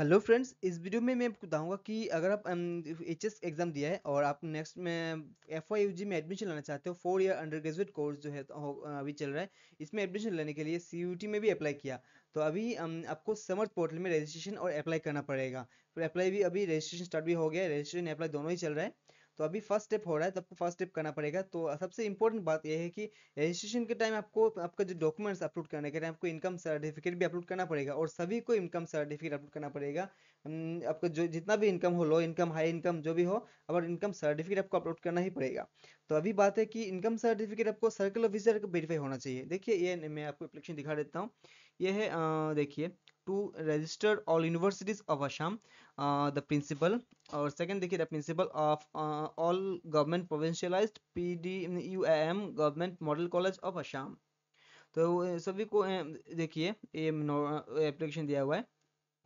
Hello friends इस video में मैं आपको बताऊंगा कि अगर आप एच एस एग्ज़ाम दिया है और आप नेक्स्ट में एफ आई यू जी में एडमिशन लेना चाहते हो four year undergraduate course जो है तो अभी चल रहा है इसमें एडमिशन लेने के लिए सी यू टी में भी अप्लाई किया तो अभी आपको समर्थ पोर्टल में रजिस्ट्रेशन और अप्लाई करना पड़ेगा फिर अप्लाई भी अभी रजिस्ट्रेशन स्टार्ट भी हो गया है रजिस्ट्रेशन अप्लाई दोनों ही चल रहा है तो अभी फर्स्ट स्टेप हो रहा है तो आपको फर्स्ट स्टेप करना पड़ेगा तो सबसे इंपॉर्टेंट बात यह है कि रजिस्ट्रेशन के टाइम आपको आपका जो डॉक्यूमेंट्स अपलोड करने के टाइम आपको इनकम सर्टिफिकेट भी अपलोड करना पड़ेगा और सभी को इनकम सर्टिफिकेट अपलोड करना पड़ेगा आपका जो जितना भी इनकम हो लो इनकम हाई इनकम जो भी हो अगर इनकम सर्टिफिकेट आपको अपलोड करना ही पड़ेगा तो अभी बात है कि इनकम सर्टिफिकेट आपको सर्कल ऑफिसर का वेरीफाई होना चाहिए देखिए ये मैं आपको एप्लीकेशन दिखा देता हूँ यह है देखिए to register all universities of Assam, uh, the principal. Or second, देखिए the principal of uh, all government provincialized PDUAM government model college of Assam. तो सभी को देखिए ये एप्लीकेशन दिया हुआ है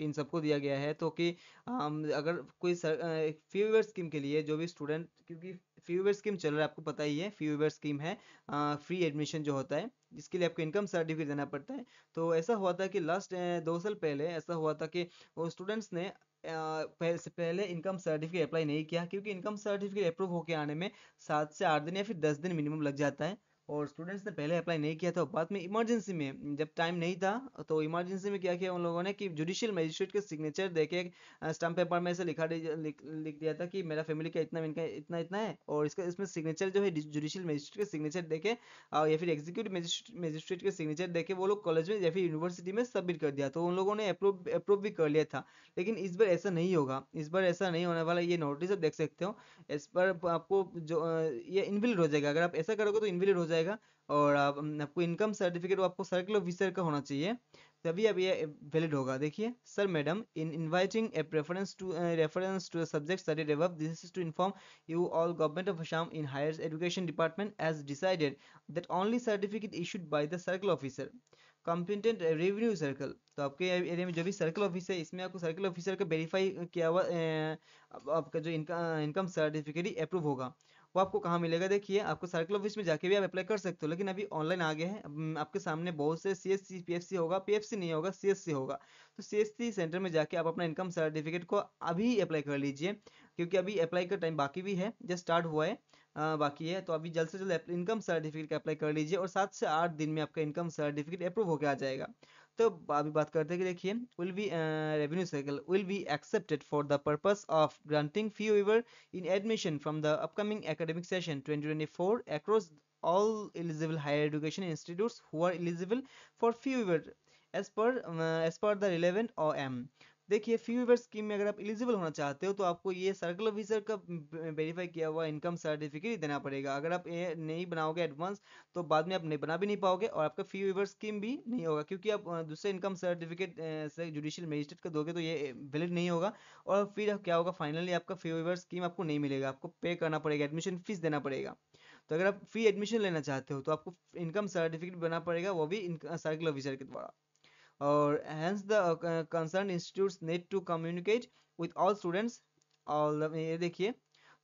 इन सबको दिया गया है तो कि अगर कोई फ्यूवर स्कीम के लिए जो भी स्टूडेंट क्योंकि फ्यूवर स्कीम चल रहा है आपको पता ही है फ्यूवर स्कीम है फ्री एडमिशन जो होता है जिसके लिए आपको इनकम सर्टिफिकेट देना पड़ता है तो ऐसा हुआ था कि लास्ट दो साल पहले ऐसा हुआ था कि वो स्टूडेंट्स ने पहले पहले इनकम सर्टिफिकेट अप्लाई नहीं किया क्योंकि इनकम सर्टिफिकेट अप्रूव होके आने में सात से आठ दिन या फिर दस दिन मिनिमम लग जाता है और स्टूडेंट्स ने पहले अप्लाई नहीं किया था बाद में इमरजेंसी में जब टाइम नहीं था तो इमरजेंसी में क्या किया उन लोगों ने कि जुडिशियल मजिस्ट्रेट के सिग्नेचर देके स्टम्प पेपर में ऐसे लिखा लिख, दिया था कि मेरा फैमिली का इतना इनका इतना इतना है और इसका इसमें सिग्नेचर जो है जुडिशियल मजिस्ट्रेट के सिग्नेचर और या फिर एग्जीक्यूटिव मजिस्ट्रेट के सिग्नेचर देखे वो लोग कॉलेज में या फिर यूनिवर्सिटी में सबमिट कर दिया तो उन लोगों ने अप्रूव अप्रूव भी कर लिया था लेकिन इस बार ऐसा नहीं होगा इस बार ऐसा नहीं होने वाला ये नोटिस आप देख सकते हो इस पर आपको जो ये इनविल्ड हो जाएगा अगर आप ऐसा करोगे तो इनविल्ड हो जाएगा जाएगा और आप, आपको इनकम सर्टिफिकेट आपको सर्कल ऑफिसर का होना चाहिए तभी तो अब ये वैलिड होगा देखिए sir madam in inviting a preference to reference to subject studied above this is to inform you all government of Assam in higher education department as decided that only certificate issued by the circle officer competent revenue circle तो आपके area में जो भी circle office है इसमें आपको circle officer का verify किया हुआ uh, आपका जो इनकम इनकम सर्टिफिकेट अप्रूव होगा वो आपको कहाँ मिलेगा देखिए आपको सर्कल ऑफिस में जाके भी आप अप्लाई कर सकते हो लेकिन अभी ऑनलाइन आ गए हैं हम्म, आपके सामने बहुत से C S C P F C होगा पी एफ सी नहीं होगा सी एस सी होगा तो सी एस सी सेंटर में जाके आप अपना इनकम सर्टिफिकेट को अभी अप्लाई कर लीजिए क्योंकि अभी अप्लाई का टाइम बाकी भी है जस्ट स्टार्ट हुआ है आ, बाकी है तो अभी जल्द से जल्द इनकम सर्टिफिकेट का अप्लाई कर लीजिए और सात से आठ दिन में आपका इनकम सर्टिफिकेट अप्रूव होकर आ जाएगा तो अभी बात करते हैं कि देखिए will be revenue circle will be accepted for the purpose of granting fee waiver in admission from the upcoming academic session 2024 across all eligible higher education institutes who are eligible for fee waiver as per as per the relevant O M देखिए fee Weaver scheme में अगर आप eligible होना चाहते हो तो आपको ये सर्कल ऑफिसर का वेरीफाई किया हुआ इनकम सर्टिफिकेट देना पड़ेगा अगर आप ये नहीं बनाओगे एडवांस तो बाद में आप नहीं बना भी नहीं पाओगे और आपका फी वीवर स्कीम भी नहीं होगा क्योंकि आप दूसरे इनकम सर्टिफिकेट से जुडिशियल मजिस्ट्रेट का दोगे तो ये वैलिड नहीं होगा और फिर क्या होगा फाइनली आपका फी वीवर स्कीम आपको नहीं मिलेगा आपको पे करना पड़ेगा एडमिशन फीस देना पड़ेगा तो अगर आप फ्री एडमिशन लेना चाहते हो तो आपको इनकम सर्टिफिकेट बना पड़ेगा वो भी सर्कल ऑफिसर के द्वारा or hence the uh, concerned institutes need to communicate with all students all ये देखिए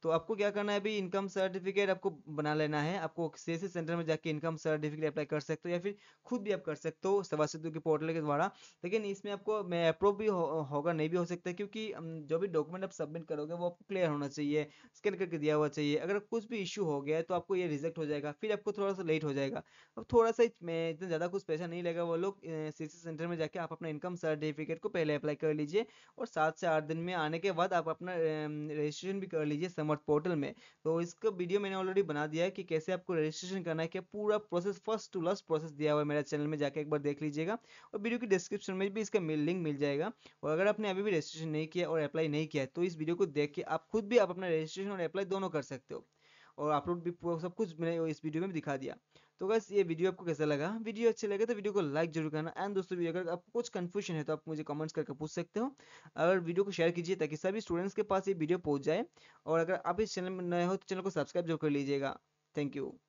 तो आपको क्या करना है अभी इनकम सर्टिफिकेट आपको बना लेना है आपको सीएससी सेंटर e में जाके इनकम सर्टिफिकेट अप्लाई कर सकते हो या फिर खुद भी आप कर सकते हो सवा सेतु के पोर्टल के द्वारा लेकिन इसमें आपको अप्रूव भी हो, होगा नहीं भी हो सकता क्योंकि जो भी डॉक्यूमेंट आप सबमिट करोगे वो आपको क्लियर होना चाहिए स्कैन करके दिया हुआ चाहिए अगर कुछ भी इशू हो गया है तो आपको ये रिजेक्ट हो जाएगा फिर आपको थोड़ा सा लेट हो जाएगा अब थोड़ा सा इतना ज़्यादा कुछ पैसा नहीं लगेगा वो लोग सी सेंटर e में जाके आप अपना इनकम सर्टिफिकेट को पहले अप्लाई कर लीजिए और सात से आठ दिन में आने के बाद आप अपना रजिस्ट्रेशन भी कर लीजिए समझ कॉमर्स पोर्टल में तो इसका वीडियो मैंने ऑलरेडी बना दिया है कि कैसे आपको रजिस्ट्रेशन करना है क्या पूरा process first to last process दिया हुआ है मेरा चैनल में जाकर एक बार देख लीजिएगा और वीडियो की डिस्क्रिप्शन में भी इसका लिंक मिल जाएगा और अगर आपने अभी भी रजिस्ट्रेशन नहीं किया और अप्लाई नहीं किया तो इस वीडियो को देख के आप खुद भी आप अपना रजिस्ट्रेशन और अप्लाई दोनों कर सकते हो और अपलोड भी सब कुछ मैंने इस वीडियो में दिखा दिया तो बस ये वीडियो आपको कैसा लगा वीडियो अच्छे लगे तो वीडियो को लाइक जरूर करना एंड दोस्तों भी अगर आपको कुछ कन्फ्यूजन है तो आप मुझे कमेंट्स करके पूछ सकते हो और वीडियो को शेयर कीजिए ताकि सभी स्टूडेंट्स के पास ये वीडियो पहुंच जाए और अगर आप इस चैनल में नए हो तो चैनल को सब्सक्राइब जरूर कर लीजिएगा थैंक यू